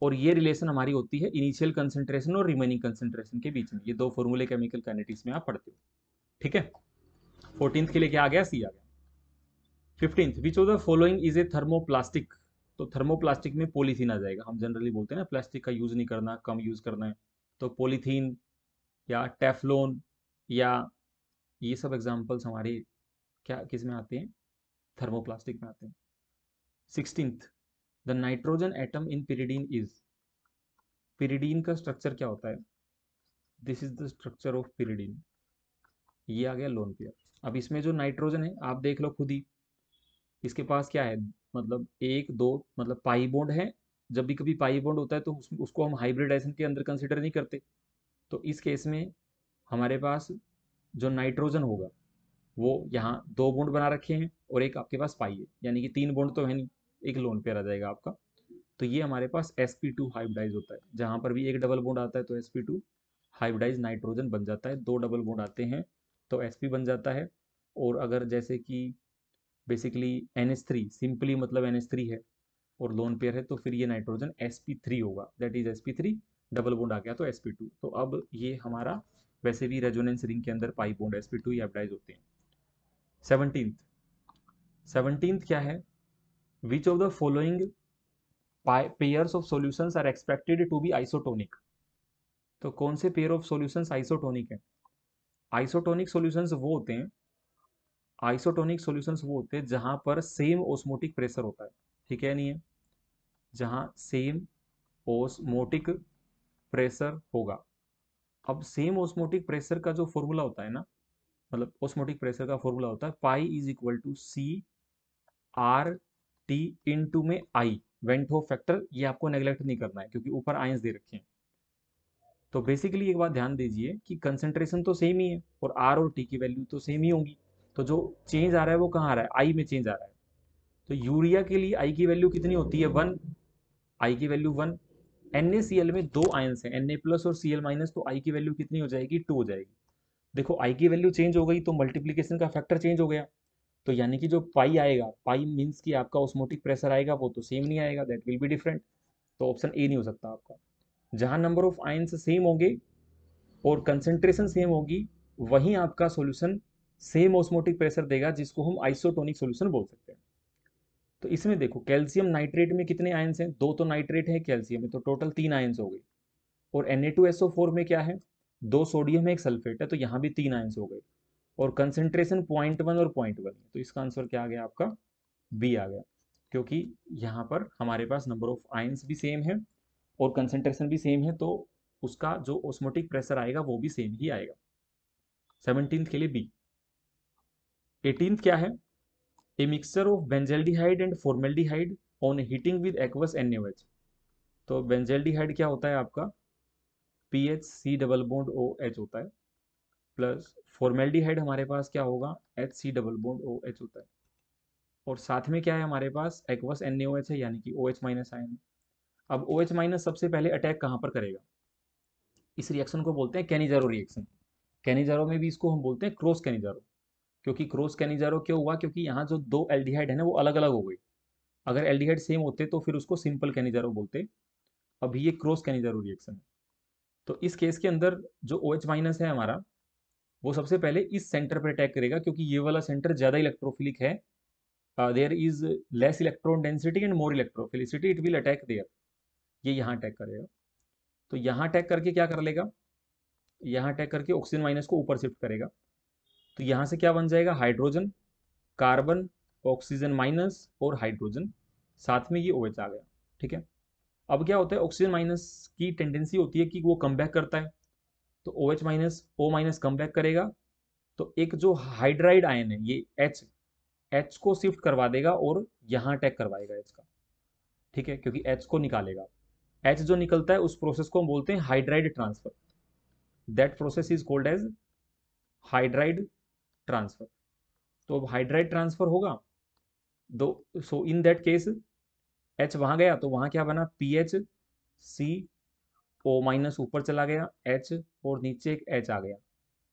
और ये रिलेशन हमारी होती है इनिशियल कंसेंट्रेशन और रिमेनिंग कंसेंट्रेशन के बीच में ये दो फॉर्मूले केमिकल कैनेटिक्स में आप पढ़ते हो ठीक है फोर्टीन के लिए क्या आ गया सी आ गया fifteenth which of the following is a thermoplastic तो थर्मोप्लास्टिक में पोलिथीन आ जाएगा हम जनरली बोलते हैं ना प्लास्टिक का यूज नहीं करना कम यूज करना है तो पॉलीथीन या टेफलोन या ये सब एग्जाम्पल्स हमारी क्या किस में आते हैं थर्मोप्लास्टिक में आते हैं sixteenth the nitrogen atom in pyridine is pyridine का स्ट्रक्चर क्या होता है this is the structure of pyridine ये आ गया लोन पेयर अब इसमें जो नाइट्रोजन है आप देख लो खुद ही इसके पास क्या है मतलब एक दो मतलब पाई बोंड है जब भी कभी पाई बॉन्ड होता है तो उस, उसको हम हाइब्रिडाइजेशन के अंदर कंसिडर नहीं करते तो इस केस में हमारे पास जो नाइट्रोजन होगा वो यहाँ दो बॉन्ड बना रखे हैं और एक आपके पास पाई है यानी कि तीन बॉन्ड तो है नहीं एक लोन पे आ जाएगा आपका तो ये हमारे पास एस पी टू हाइब्रिडाइज होता है जहाँ पर भी एक डबल बॉन्ड आता है तो S P two hybridise nitrogen बन जाता है दो डबल बॉन्ड आते हैं तो एस पी बन जाता है और अगर जैसे कि basically N S three simply मतलब एन एस थ्री है और लोन पेयर है तो फिर ये नाइट्रोजन एस होगा that is S double bond आ गया तो एस तो अब ये हमारा वैसे भी रेजोनेंस रिंग के अंदर pi bond S P two एपडाइज होते हैं सेवनटीन सेवनटीन क्या है which of the following pairs of solution are expected to be isotonic तो कौन से पेयर ऑफ सोल्यूशन आइसोटोनिक है आइसोटोनिक सोल्यूशन वो होते हैं आइसोटोनिक सोल्यूशन वो होते हैं जहां पर सेम ऑस्मोटिक प्रेशर होता है ठीक है नहीं है जहां सेम ओस्मोटिक प्रेशर होगा अब सेम ओस्मोटिक प्रेशर का जो फॉर्मूला होता है ना मतलब ओस्मोटिक प्रेशर का फॉर्मूला होता है pi is equal to C R T in to में आई वेंटो फैक्टर ये आपको नेग्लेक्ट नहीं करना है क्योंकि ऊपर आइंस दे रखे हैं तो बेसिकली एक बात ध्यान दीजिए कि कंसेंट्रेशन तो सेम ही है और आर और टी की वैल्यू तो सेम ही होगी तो जो चेंज आ रहा है वो कहाँ आ रहा है आई में चेंज आ रहा है तो यूरिया के लिए आई की वैल्यू कितनी होती है वन आई की वैल्यू वन एन में दो आयंस हैं एन प्लस और सी माइनस तो आई की वैल्यू कितनी हो जाएगी टू हो जाएगी देखो आई की वैल्यू चेंज हो गई तो मल्टीप्लीकेशन का फैक्टर चेंज हो गया तो यानी कि जो पाई आएगा पाई मीन्स कि आपका ऑस्मोटिक प्रेशर आएगा वो तो सेम नहीं आएगा दैट विल बी डिफरेंट तो ऑप्शन ए नहीं हो सकता आपका जहाँ नंबर ऑफ आयंस सेम होंगे और कंसेंट्रेशन सेम होगी वहीं आपका सॉल्यूशन सेम ऑस्मोटिक प्रेशर देगा जिसको हम आइसोटोनिक सोल्यूशन बोलते हैं तो इसमें देखो कैल्शियम नाइट्रेट में कितने आयन्स हैं दो तो नाइट्रेट है कैल्शियम में तो टोटल तीन आयन्स हो गए और एन में क्या है दो सोडियम है एक सल्फेट है तो यहाँ भी तीन आयन्स हो गए और कंसेंट्रेशन पॉइंट वन और पॉइंट वन तो इसका आंसर क्या आ गया आपका बी आ गया क्योंकि यहाँ पर हमारे पास नंबर ऑफ आयन्स भी सेम है और कंसेंट्रेशन भी सेम है तो उसका जो ऑस्मोटिक प्रेशर आएगा वो भी सेम ही आएगा सेवनटीन के लिए बी एटीन क्या है a mixture of benzaldehyde and formaldehyde on heating with aqueous NH तो बेंजल्डिहाइड क्या होता है आपका P H C double bond O H होता है प्लस फॉर्मेल्डिहाइड हमारे पास क्या होगा H C double bond O H होता है और साथ में क्या है हमारे पास एक्वस एन एच है यानी कि ओ एच माइनस आयन अब ओ एच माइनस सबसे पहले अटैक कहाँ पर करेगा इस रिएक्शन को बोलते हैं कैनिजारो रिएक्शन कैनिजारो में भी इसको हम बोलते हैं क्रॉस कैनिजारो क्योंकि क्रॉस कैनिजारो क्यों हुआ क्योंकि यहाँ जो दो एल्डिहाइड है ना वो अलग अलग हो गई अगर एल्डिहाइड सेम होते तो फिर उसको सिंपल कैनिजारो बोलते अभी ये क्रॉस कैनिजारो रिएक्शन है तो इस केस के अंदर जो ओ OH माइनस है हमारा वो सबसे पहले इस सेंटर पर अटैक करेगा क्योंकि ये वाला सेंटर ज़्यादा इलेक्ट्रोफिलिक है there is less electron density and more electrophilicity it will attack there ये यहाँ अटैक करेगा तो यहाँ अटैक करके क्या कर लेगा यहाँ अटैक करके ऑक्सीजन माइनस को ऊपर शिफ्ट करेगा तो यहां से क्या बन जाएगा हाइड्रोजन कार्बन ऑक्सीजन माइनस और हाइड्रोजन साथ में ये ओएच OH आ गया ठीक है अब क्या होता है ऑक्सीजन माइनस की टेंडेंसी होती है कि वो कम बैक करता है तो O OH H minus O minus come back करेगा तो एक जो हाइड्राइड आयन है ये एच एच को शिफ्ट करवा देगा और यहां अटैक करवाएगा एच का ठीक है क्योंकि एच को निकालेगा एच जो निकलता है उस प्रोसेस को हम बोलते हैं hydride transfer that process is called as hydride transfer तो अब हाइड्राइड ट्रांसफर होगा दो so in that case H वहां गया तो वहां क्या बना P H C O minus ऊपर चला गया एच और नीचे एक एच आ गया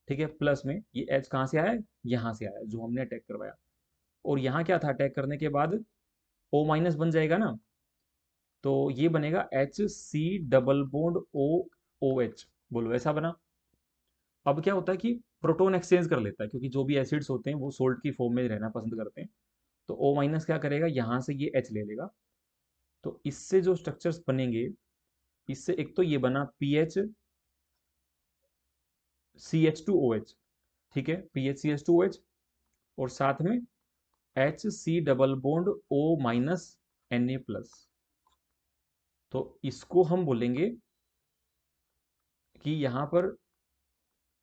ठीक है प्लस में ये एच कहां से आया यहां से आया जो हमने अटैक करवाया और यहां क्या था अटैक करने के बाद ओ माइनस बन जाएगा ना तो ये बनेगा H C double bond O O H बोलो ऐसा बना अब क्या होता है कि प्रोटोन एक्सचेंज कर लेता है क्योंकि जो भी एसिड्स होते हैं वो सोल्ट की फॉर्म में रहना पसंद करते हैं तो ओ माइनस क्या करेगा यहाँ से ये एच ले लेगा तो इससे जो स्ट्रक्चर्स बनेंगे इससे एक तो ये बना P H C H two O H ठीक है P H C H two O H और साथ में H C double bond O minus N A plus तो इसको हम बोलेंगे कि यहां पर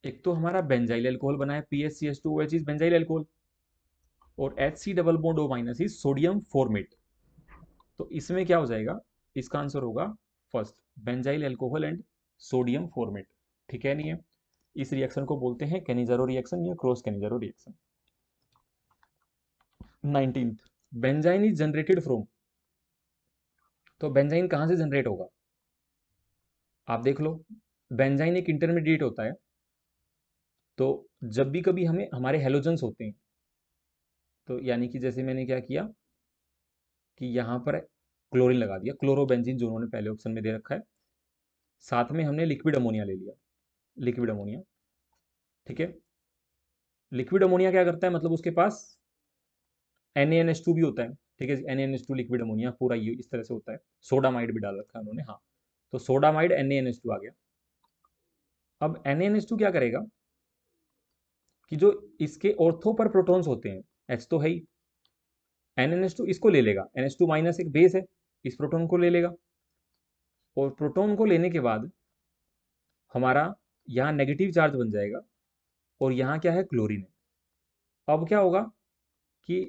एक तो हमारा बेंजाइल एल्कोहल बना है P S C S two H is benzyl alcohol और H C double bond O minus is sodium formate तो इसमें क्या हो जाएगा इसका आंसर होगा first benzyl alcohol and sodium formate ठीक है नहीं है इस रिएक्शन को बोलते हैं कैनिजारो रिएक्शन या cross Cannizzaro reaction nineteen benzyne is generated from तो बेंजाइन कहां से जनरेट होगा आप देख लो बेंजाइन एक इंटरमीडिएट होता है तो जब भी कभी हमें हमारे हेलोजन्स होते हैं तो यानी कि जैसे मैंने क्या किया कि यहाँ पर क्लोरीन लगा दिया क्लोरोबेंजीन जो उन्होंने पहले ऑप्शन में दे रखा है साथ में हमने लिक्विड अमोनिया ले लिया लिक्विड अमोनिया ठीक है लिक्विड अमोनिया क्या करता है मतलब उसके पास एन एन एच टू भी होता है ठीक है N N two liquid ammonia पूरा ये इस तरह से होता है सोडामाइड भी डाल रखा है उन्होंने हाँ तो sodamide N N H two आ गया अब एन एन एस टू क्या करेगा कि जो इसके ऑर्थो पर प्रोटॉन्स होते हैं एच तो है ही एन एन एच टू इसको ले लेगा एन एच टू माइनस एक बेस है इस प्रोटॉन को ले लेगा और प्रोटॉन को लेने के बाद हमारा यहाँ नेगेटिव चार्ज बन जाएगा और यहाँ क्या है क्लोरीन है अब क्या होगा कि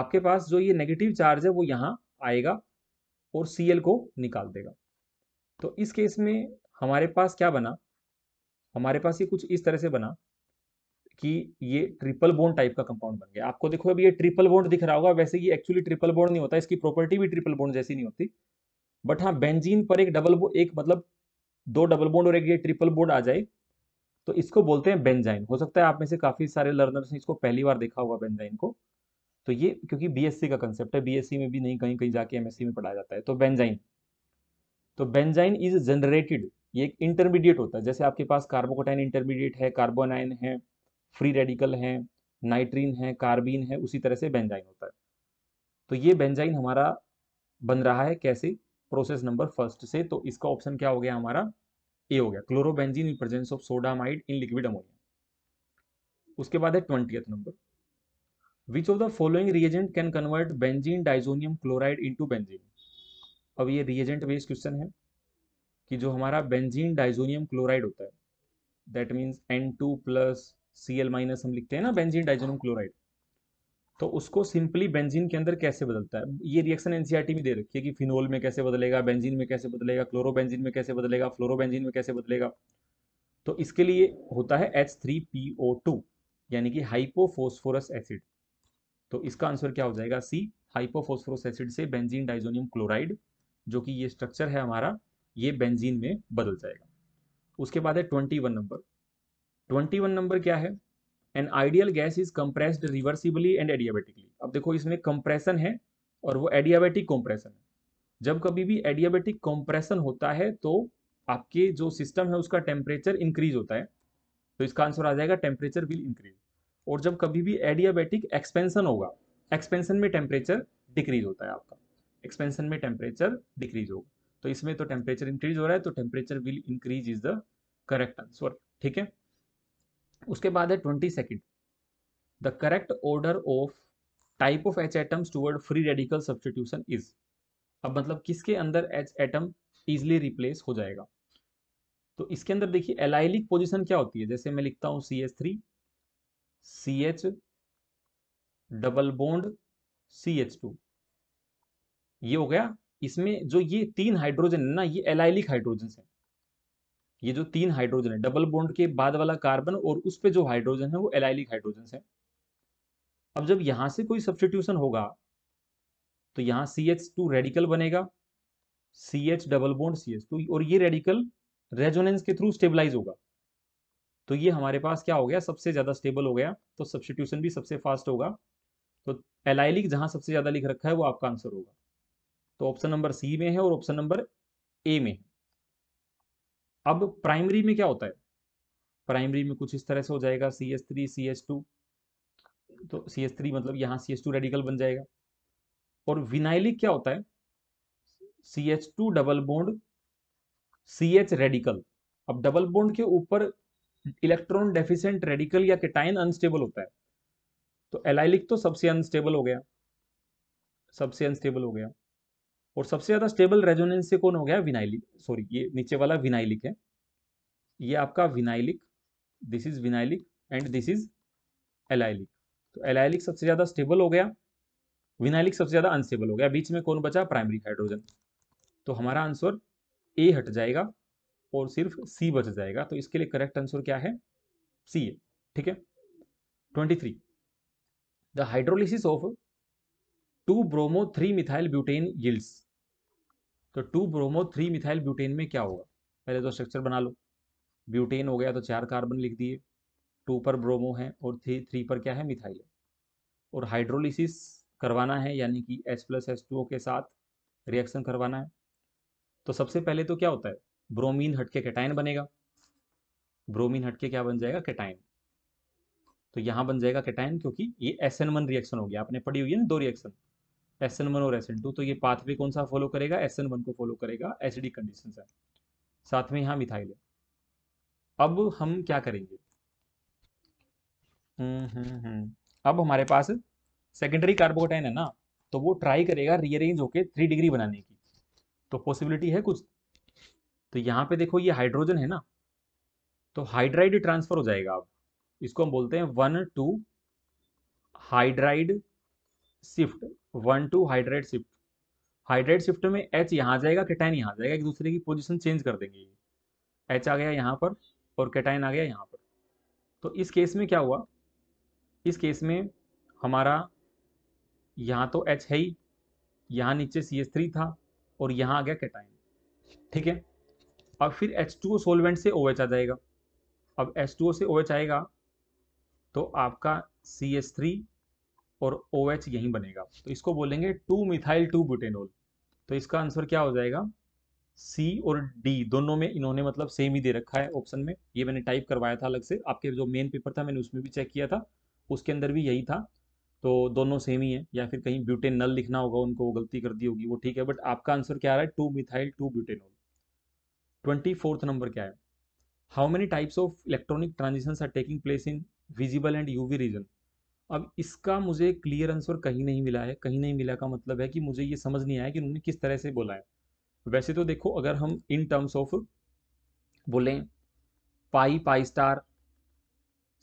आपके पास जो ये नेगेटिव चार्ज है वो यहाँ आएगा और सी को निकाल देगा तो इस केस में हमारे पास क्या बना हमारे पास ये कुछ इस तरह से बना कि ये ट्रिपल बोन टाइप का कंपाउंड बन गया आपको देखो अभी ये ट्रिपल बोन दिख रहा होगा वैसे ये एक्चुअली ट्रिपल बोन नहीं होता इसकी प्रॉपर्टी भी ट्रिपल बोन जैसी नहीं होती बट हाँ बेंजीन पर एक डबल एक मतलब दो डबल बोन्ड और एक ये ट्रिपल बोन आ जाए तो इसको बोलते हैं बेंजाइन हो सकता है आप में से काफ़ी सारे लर्नर्स ने इसको पहली बार देखा होगा बेंजाइन को तो ये क्योंकि बीएससी का कंसेप्ट है बीएससी में भी नहीं कहीं कहीं जाके एमएससी में पढ़ाया जाता है तो बेंजाइन तो बेंजाइन इज जनरेटेड ये एक इंटरमीडिएट होता है जैसे आपके पास कार्बोकोटाइन इंटरमीडिएट है कार्बोनाइन है फ्री रेडिकल हैं नाइट्रीन है कार्बीन है उसी तरह से बेंजाइन होता है तो ये बेंजाइन हमारा बन रहा है कैसे प्रोसेस नंबर फर्स्ट से तो इसका ऑप्शन क्या हो गया हमारा ए हो गया chlorobenzene in presence of sodamide in liquid ammonia उसके बाद है twenty number which of the following reagent can convert benzene diazonium chloride into अब ये रिएजेंट बेस्ड क्वेश्चन है कि जो हमारा बेंजीन डाइजोनियम क्लोराइड होता है that means N two plus C L minus हम लिखते हैं ना बेंजीन डाइजोनम क्लोराइड तो उसको सिंपली बेंजीन के अंदर कैसे बदलता है ये रिएक्शन एनसीईआरटी में दे रखी है कि फिनोल में कैसे बदलेगा बेंजीन में कैसे बदलेगा क्लोरोबेंजीन में कैसे बदलेगा फ्लोरोबेंजीन में कैसे बदलेगा तो इसके लिए होता है H three P O two यानी कि हाइपोफोस्फोरस एसिड तो इसका आंसर क्या हो जाएगा सी हाइपोफोस्फोरस एसिड से बेंजीन डाइजोनियम क्लोराइड जो कि ये स्ट्रक्चर है हमारा ये बेंजीन में बदल जाएगा उसके बाद है twenty one number twenty one number क्या है an ideal gas is compressed reversibly and adiabatically अब देखो इसमें कंप्रेशन है और वो एडियाबेटिक कंप्रेशन है जब कभी भी एडियाबेटिक कंप्रेशन होता है तो आपके जो सिस्टम है उसका टेम्परेचर इंक्रीज होता है तो इसका आंसर आ जाएगा टेम्परेचर विल इंक्रीज और जब कभी भी एडियाबेटिक एक्सपेंसन होगा एक्सपेंसन में टेम्परेचर डिक्रीज होता है आपका एक्सपेंसन में टेम्परेचर डिक्रीज होगा तो इसमें तो टेम्परेचर इंक्रीज हो रहा है तो temperature will increase is the correct answer ठीक है उसके बाद है twenty second the correct order of type of H atoms toward free radical substitution is अब मतलब किसके अंदर एच एटम इजली रिप्लेस हो जाएगा तो इसके अंदर देखिए एलाइलिक पोजिशन क्या होती है जैसे मैं लिखता हूँ C H three C H double bond C H two ये हो गया इसमें जो ये तीन हाइड्रोजन है ना ये एलाइलिक हाइड्रोजन है ये जो तीन हाइड्रोजन है डबल बोन्ड के बाद वाला कार्बन और उस पर जो हाइड्रोजन है वो एलाइलिक हाइड्रोजन है अब जब यहाँ से कोई सब्सटीट्यूशन होगा तो यहां सी एच टू रेडिकल बनेगा C H double bond C H two और ये रेडिकल रेजोनेंस के थ्रू स्टेबलाइज होगा तो ये हमारे पास क्या हो गया सबसे ज़्यादा स्टेबल हो गया तो सब्सटीट्यूशन भी सबसे फास्ट होगा तो एलाइलिक जहां सबसे ज़्यादा लिख रखा है वो आपका आंसर होगा तो ऑप्शन नंबर सी में है और ऑप्शन नंबर ए में है अब प्राइमरी में क्या होता है प्राइमरी में कुछ इस तरह से हो जाएगा C S three C S two तो सी एस थ्री मतलब यहाँ सी एस टू रेडिकल बन जाएगा और विनाइलिक क्या होता है C H two double bond C H radical अब डबल बोन्ड के ऊपर इलेक्ट्रॉन डेफिशिएंट रेडिकल या केटाइन अनस्टेबल होता है तो एलाइलिक तो सबसे अनस्टेबल हो गया सबसे अनस्टेबल हो गया और सबसे ज़्यादा स्टेबल रेजोनेंस से कौन हो गया विनाइलिक सॉरी ये नीचे वाला विनाइलिक है ये आपका vinylic this is vinylic and this is allylic तो एलाइलिक सबसे ज़्यादा स्टेबल हो गया विनाइलिक सबसे ज़्यादा अनस्टेबल हो गया बीच में कौन बचा प्राइमरी हाइड्रोजन तो हमारा आंसर ए हट जाएगा और सिर्फ सी बच जाएगा तो इसके लिए करेक्ट आंसर क्या है सी है ठीक है twenty three the hydrolysis of two bromo three methyl butane yields तो two bromo three methyl butane में क्या होगा पहले तो स्ट्रक्चर बना लो ब्यूटेन हो गया तो चार कार्बन लिख दिए टू पर ब्रोमो है और थ्री थ्री पर क्या है मिथाइल है और हाइड्रोलिसिस करवाना है यानी कि एच प्लस एच टू के साथ रिएक्शन करवाना है तो सबसे पहले तो क्या होता है ब्रोमीन हटके कैटाइन बनेगा ब्रोमीन हटके क्या बन जाएगा कैटाइन तो यहाँ बन जाएगा कैटाइन क्योंकि ये एस एन वन रिएक्शन हो गया आपने पढ़ी हुई है ना दो रिएक्शन एस एन वन और एस एन टू तो ये पाथवे कौन सा फॉलो करेगा एस एन वन को फॉलो करेगा एसिडिक कंडीशन है साथ में यहाँ मिथाइल है अब हम क्या करेंगे हम्म हम्म, हम्म। अब हमारे पास सेकेंडरी कार्बोकटाइन है ना तो वो ट्राई करेगा रीअरेंज होके थ्री डिग्री बनाने की तो पॉसिबिलिटी है कुछ तो यहाँ पे देखो ये हाइड्रोजन है ना तो हाइड्राइड ट्रांसफर हो जाएगा अब इसको हम बोलते हैं one two hydride shift one two hydrate shift hydrate shift में एच यहाँ जाएगा केटाइन यहाँ जाएगा एक दूसरे की पोजिशन चेंज कर देंगे ये एच आ गया यहाँ पर और कैटाइन आ गया यहाँ पर तो इस केस में क्या हुआ इस केस में हमारा यहाँ तो एच है ही यहाँ नीचे सी एस थ्री था और यहाँ आ गया कैटाइन ठीक है अब फिर एच टू ओ सोलवेंट से ओ OH एच आ जाएगा अब एच टू ओ से ओ OH एच आएगा तो आपका सी एस थ्री और ओ OH यही बनेगा तो इसको बोलेंगे टू मिथाइल टू बुटेनोल तो इसका आंसर क्या हो जाएगा सी और डी दोनों में इन्होंने मतलब सेम ही दे रखा है ऑप्शन में ये मैंने टाइप करवाया था अलग से आपके जो मेन पेपर था मैंने उसमें भी चेक किया था उसके अंदर भी यही था तो दोनों सेम ही है या फिर कहीं ब्यूटेन नल लिखना होगा उनको वो गलती कर दी होगी वो ठीक है बट आपका आंसर क्या आ रहा है two methyl two butanol twenty fourth number क्या है how many types of electronic transition are taking place in visible and UV region अब इसका मुझे क्लियर आंसर कहीं नहीं मिला है कहीं नहीं मिला का मतलब है कि मुझे ये समझ नहीं आया कि उन्होंने किस तरह से बोला है वैसे तो देखो अगर हम इन टर्म्स ऑफ बोलें pi pi star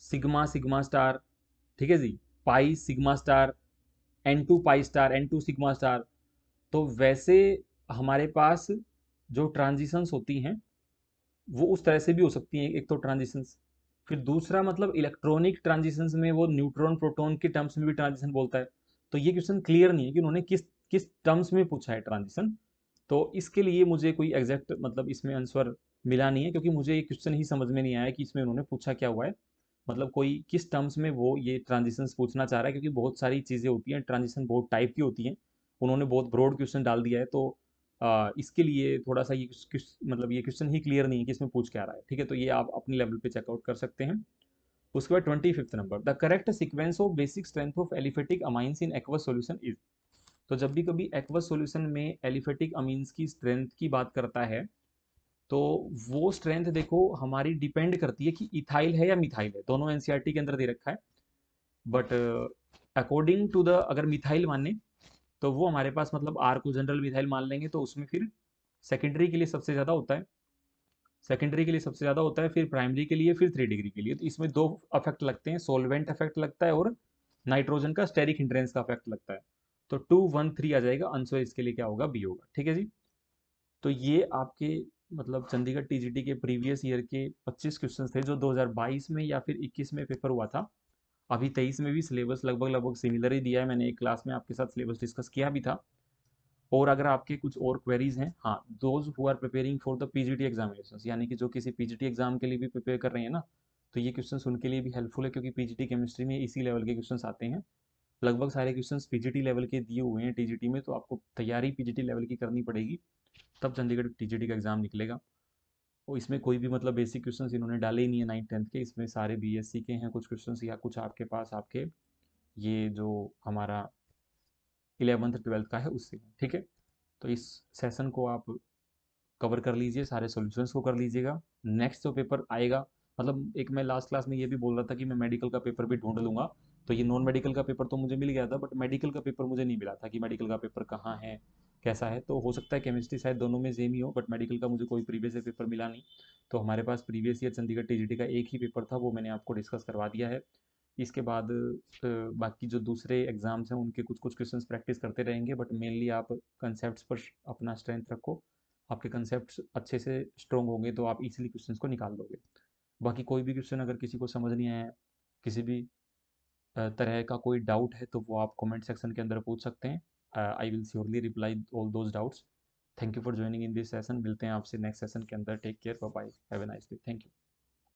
sigma sigma star ठीक है जी pi sigma star n two pi star n two sigma star तो वैसे हमारे पास जो ट्रांजिशंस होती हैं वो उस तरह से भी हो सकती हैं एक तो ट्रांजिशंस फिर दूसरा मतलब इलेक्ट्रॉनिक ट्रांजिशन में वो न्यूट्रॉन प्रोटोन के टर्म्स में भी ट्रांजिशन बोलता है तो ये क्वेश्चन क्लियर नहीं है कि उन्होंने किस किस टर्म्स में पूछा है ट्रांजिशन तो इसके लिए मुझे कोई एग्जैक्ट मतलब इसमें आंसर मिला नहीं है क्योंकि मुझे ये क्वेश्चन ही समझ में नहीं आया कि इसमें उन्होंने पूछा क्या हुआ है मतलब कोई किस टर्म्स में वो ये ट्रांजिशन पूछना चाह रहा है क्योंकि बहुत सारी चीज़ें होती हैं ट्रांजिशन बहुत टाइप की होती हैं उन्होंने बहुत ब्रॉड क्वेश्चन डाल दिया है तो इसके लिए थोड़ा सा ये मतलब ये क्वेश्चन ही क्लियर नहीं है कि इसमें पूछ क्या रहा है ठीक है तो ये आप अपने लेवल पे चेकआउट कर सकते हैं उसके बाद twenty fifth number the correct sequence of basic strength of aliphatic amines in aqueous solution is तो जब भी कभी एक्वस सोल्यूशन में एलिफेटिक अमीन्स की स्ट्रेंथ की बात करता है तो वो स्ट्रेंथ देखो हमारी डिपेंड करती है कि इथाइल है या मिथाइल है दोनों एनसीआरटी e के अंदर दे रखा है बट अकॉर्डिंग टू द अगर मिथाइल माने तो वो हमारे पास मतलब आर को जनरल मिथाइल मान लेंगे तो उसमें फिर सेकेंडरी के लिए सबसे ज़्यादा होता है सेकेंडरी के लिए सबसे ज़्यादा होता है फिर प्राइमरी के लिए फिर थ्री डिग्री के लिए तो इसमें दो अफेक्ट लगते हैं सोलवेंट अफेक्ट लगता है और नाइट्रोजन का स्टेरिक हिंड्रेंस का अफेक्ट लगता है तो टू वन थ्री आ जाएगा आंसर इसके लिए क्या होगा बी होगा ठीक है जी तो ये आपके मतलब चंडीगढ़ टीजीटी के प्रीवियस ईयर के 25 क्वेश्चन थे जो 2022 में या फिर 21 में पेपर हुआ था अभी तेईस में भी सिलेबस लगभग लगभग सिमिलर ही दिया है मैंने एक क्लास में आपके साथ सिलेबस डिस्कस किया भी था और अगर आपके कुछ और क्वेरीज हैं हाँ those who are preparing for the PGT examination यानी कि जो किसी पीजीटी एग्जाम के लिए भी प्रिपेयर कर रहे हैं ना तो ये क्वेश्चन उनके लिए भी हेल्पफुल है क्योंकि पीजीटी केमिस्ट्री में इसी लेवल के क्वेश्चन आते हैं लगभग सारे क्वेश्चन पीजीटी लेवल के दिए हुए हैं टीजीटी में तो आपको तैयारी पीजीटी लेवल की करनी पड़ेगी तब चंडीगढ़ टीजीटी का एग्जाम निकलेगा और इसमें कोई भी मतलब बेसिक क्वेश्चन इन्होंने डाले ही नहीं है नाइन टेंथ के इसमें सारे बी के हैं कुछ क्वेश्चन या कुछ आपके पास आपके ये जो हमारा इलेवंथ ट्वेल्थ का है उससे ठीक है तो इस सेशन को आप कवर कर लीजिए सारे सॉल्यूशंस को कर लीजिएगा नेक्स्ट जो पेपर आएगा मतलब एक मैं लास्ट क्लास में ये भी बोल रहा था कि मैं मेडिकल का पेपर भी ढूंढ लूंगा तो ये नॉन मेडिकल का पेपर तो मुझे मिल गया था बट मेडिकल का पेपर मुझे नहीं मिला था कि मेडिकल का पेपर कहाँ है कैसा है तो हो सकता है केमिस्ट्री शायद दोनों में सेम ही हो बट मेडिकल का मुझे कोई प्रीवियस ईयर पेपर मिला नहीं तो हमारे पास प्रीवियस ईयर चंडीगढ़ टी का एक ही पेपर था वो मैंने आपको डिस्कस करवा दिया है इसके बाद बाकी जो दूसरे एग्ज़ाम्स हैं उनके कुछ कुछ क्वेश्चंस प्रैक्टिस करते रहेंगे बट मेनली आप कंसेप्ट पर अपना स्ट्रेंथ रखो आपके कंसेप्ट अच्छे से स्ट्रॉन्ग होंगे तो आप इजिली क्वेश्चन को निकाल दोगे बाकी कोई भी क्वेश्चन अगर किसी को समझ नहीं आया किसी भी तरह का कोई डाउट है तो वो आप कमेंट सेक्शन के अंदर पूछ सकते हैं Uh, I will surely reply all those doubts. Thank you for joining in this session. मिलते हैं आपसे next session. के अंदर take bye. Bye have a nice day thank you